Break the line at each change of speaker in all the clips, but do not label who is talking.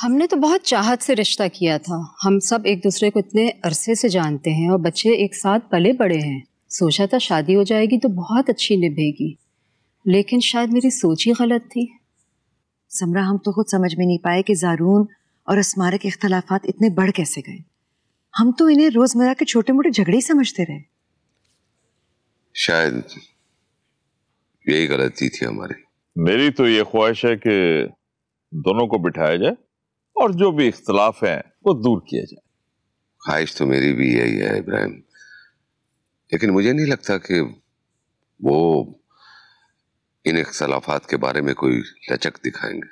हमने तो बहुत चाहत से रिश्ता किया था हम सब एक दूसरे को इतने अरसे से जानते हैं और बच्चे एक साथ पले बड़े हैं सोचा था शादी हो जाएगी तो बहुत अच्छी निभेगी
लेकिन शायद मेरी सोच ही गलत थी समरा हम तो खुद समझ में नहीं पाए कि जारून और असमारा के अख्तलाफात इतने बढ़ कैसे गए हम तो इन्हें रोजमर्रा के छोटे मोटे झगड़े ही समझते रहे
शायद यही गलती थी हमारी मेरी तो ये ख्वाहिश है कि दोनों को बिठाया जाए और जो भी इख्तलाफ है वो दूर किया जाए
ख्वाहिश तो मेरी भी यही है इब्राहिम लेकिन मुझे नहीं लगता कि वो इन इख्तलाफात के बारे में कोई लचक दिखाएंगे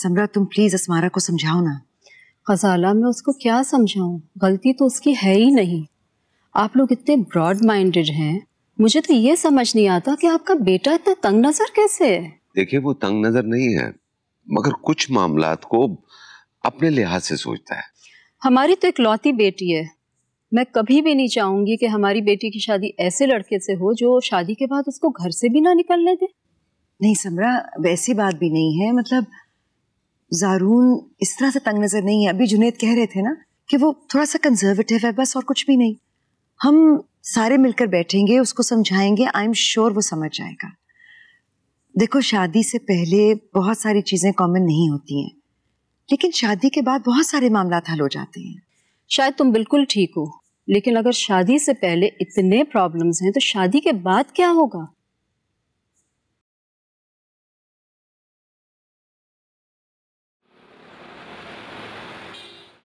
समरा तुम
प्लीज असमारा को समझाओ ना खजाला मैं उसको क्या समझाऊं गलती तो उसकी है ही नहीं आप लोग इतने ब्रॉड माइंडेड हैं मुझे तो ये समझ नहीं आता कि आपका बेटा इतना तंग नजर कैसे है
देखिए वो तंग नजर नहीं है मगर कुछ मामला को अपने लिहाज से सोचता है
हमारी तो एक लौती बेटी है मैं कभी भी नहीं चाहूंगी कि हमारी बेटी की शादी ऐसे लड़के से हो जो शादी के बाद उसको घर से
भी ना निकलने दे नहीं समरा वैसी बात भी नहीं है मतलब जारून इस तरह से तंग नजर नहीं है अभी जुनेद कह रहे थे ना कि वो थोड़ा सा कंजर्वेटिव है बस और कुछ भी नहीं हम सारे मिलकर बैठेंगे उसको समझाएंगे आई एम श्योर वो समझ जाएगा देखो शादी से पहले बहुत सारी चीज़ें कॉमन नहीं होती हैं लेकिन शादी के बाद बहुत सारे मामला हल हो जाते हैं शायद तुम बिल्कुल ठीक हो
लेकिन अगर शादी से पहले इतने प्रॉब्लम्स हैं तो शादी के बाद क्या होगा